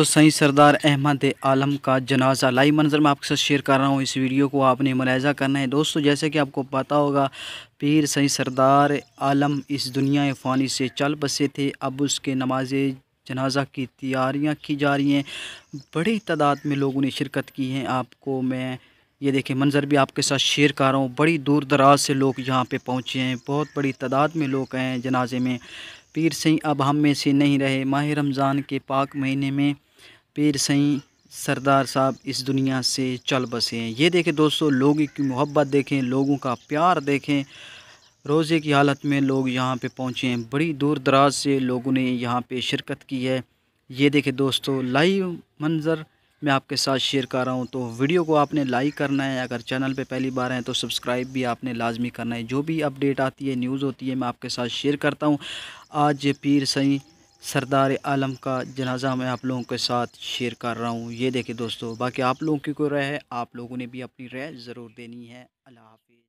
तो सही सरदार अहमद आलम का जनाजा लाइव मंजर में आपके साथ शेयर कर रहा हूँ इस वीडियो को आपने मुलायजा करना है दोस्तों जैसे कि आपको पता होगा पीर सही सरदार आलम इस दुनिया फ़ानी से चल बसे थे अब उसके नमाज जनाजा की तैयारियाँ की जा रही हैं बड़ी तादाद में लोगों ने शिरकत की है आपको मैं ये देखें मंज़र भी आपके साथ शेयर कर रहा हूँ बड़ी दूर दराज से लोग यहाँ पे पहुँचे हैं बहुत बड़ी तादाद में लोग हैं जनाजे में पीर सिंह अब हम में से नहीं रहे माह रमज़ान के पाक महीने में पीर सही सरदार साहब इस दुनिया से चल बसे हैं ये देखें दोस्तों लोगों की मोहब्बत देखें लोगों का प्यार देखें रोज़े की हालत में लोग यहाँ पे पहुँचे हैं बड़ी दूर दराज से लोगों ने यहाँ पे शिरकत की है ये देखें दोस्तों लाइव मंज़र मैं आपके साथ शेयर कर रहा हूँ तो वीडियो को आपने लाइक करना है अगर चैनल पे पहली बार हैं तो सब्सक्राइब भी आपने लाजमी करना है जो भी अपडेट आती है न्यूज़ होती है मैं आपके साथ शेयर करता हूँ आज पीर सही सरदार आलम का जनाजा मैं आप लोगों के साथ शेयर कर रहा हूँ ये देखिए दोस्तों बाकी आप लोगों की कोई राय है आप लोगों ने भी अपनी राय ज़रूर देनी है अल्लाह हाफिज़